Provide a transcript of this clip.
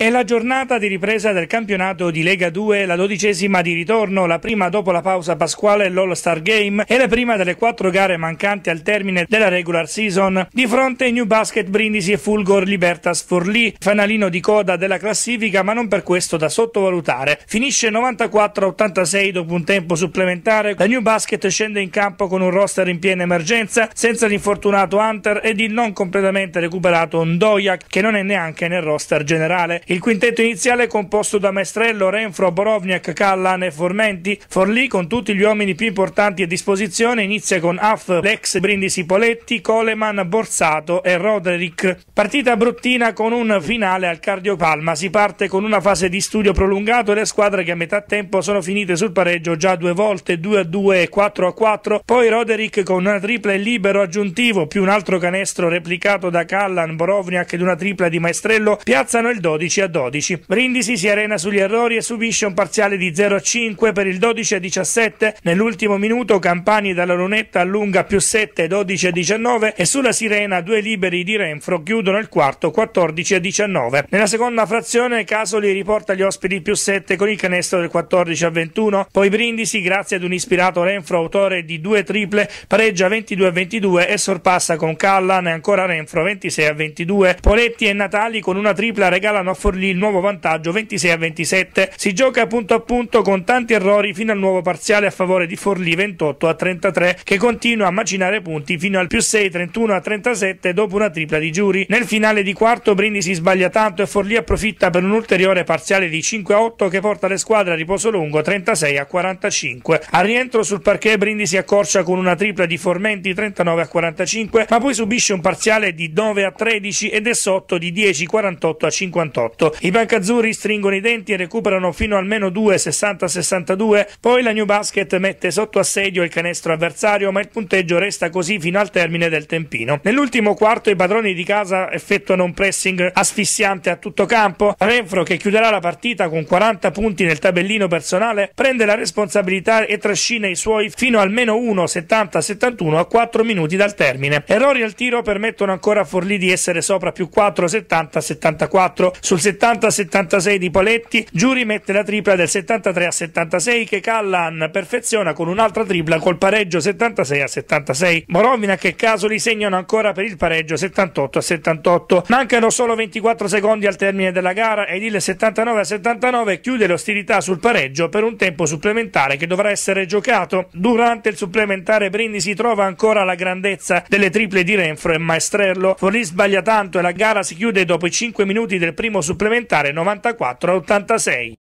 È la giornata di ripresa del campionato di Lega 2, la dodicesima di ritorno, la prima dopo la pausa pasquale e l'All-Star Game e la prima delle quattro gare mancanti al termine della regular season. Di fronte ai New Basket Brindisi e Fulgor Libertas Forlì, fanalino di coda della classifica ma non per questo da sottovalutare. Finisce 94-86 dopo un tempo supplementare, la New Basket scende in campo con un roster in piena emergenza, senza l'infortunato Hunter ed il non completamente recuperato Ndoya che non è neanche nel roster generale. Il quintetto iniziale è composto da Mestrello, Renfro, Borovniak, Callan e Formenti. Forlì, con tutti gli uomini più importanti a disposizione, inizia con Aff, l'ex Brindisi Poletti, Coleman, Borsato e Roderick. Partita bruttina con un finale al cardiopalma. Si parte con una fase di studio prolungato e le squadre che a metà tempo sono finite sul pareggio già due volte, 2 a 2 e 4 a 4. Poi Roderick con una tripla e libero aggiuntivo, più un altro canestro replicato da Callan, Borovniak ed una tripla di Maestrello, piazzano il 12 11 a 12. Brindisi si arena sugli errori e subisce un parziale di 0 a 5 per il 12 a 17. Nell'ultimo minuto Campani dalla lunetta allunga più 7, 12 a 19 e sulla Sirena due liberi di Renfro chiudono il quarto 14 a 19. Nella seconda frazione Casoli riporta gli ospiti più 7 con il canestro del 14 a 21, poi Brindisi grazie ad un ispirato Renfro autore di due triple pareggia 22 a 22 e sorpassa con Callan e ancora Renfro 26 a 22. Poletti e Natali con una tripla regalano a Forlì il nuovo vantaggio 26 a 27. Si gioca punto a punto con tanti errori fino al nuovo parziale a favore di Forlì 28 a 33 che continua a macinare punti fino al più 6 31 a 37 dopo una tripla di Giuri. Nel finale di quarto Brindisi sbaglia tanto e Forlì approfitta per un ulteriore parziale di 5 a 8 che porta le squadre a riposo lungo 36 a 45. Al rientro sul parquet Brindisi accorcia con una tripla di Formenti 39 a 45 ma poi subisce un parziale di 9 a 13 ed è sotto di 10 48 a 58. 2008. I bancazzurri stringono i denti e recuperano fino almeno 2 60-62, poi la New Basket mette sotto assedio il canestro avversario, ma il punteggio resta così fino al termine del tempino. Nell'ultimo quarto i padroni di casa effettuano un pressing asfissiante a tutto campo. Renfro, che chiuderà la partita con 40 punti nel tabellino personale, prende la responsabilità e trascina i suoi fino almeno 1 70-71 a 4 minuti dal termine. Errori al tiro permettono ancora a Forlì di essere sopra più 4 70-74 sul 70-76 di Paletti, Giuri mette la tripla del 73 76 che Callan perfeziona con un'altra tripla col pareggio 76 a 76. Morovinac e Casoli segnano ancora per il pareggio 78 78. Mancano solo 24 secondi al termine della gara ed il 79 79 chiude l'ostilità sul pareggio per un tempo supplementare che dovrà essere giocato. Durante il supplementare Brindisi trova ancora la grandezza delle triple di Renfro e Maestrello. Forlì sbaglia tanto e la gara si chiude dopo i 5 minuti del primo supplementare supplementare 94 86.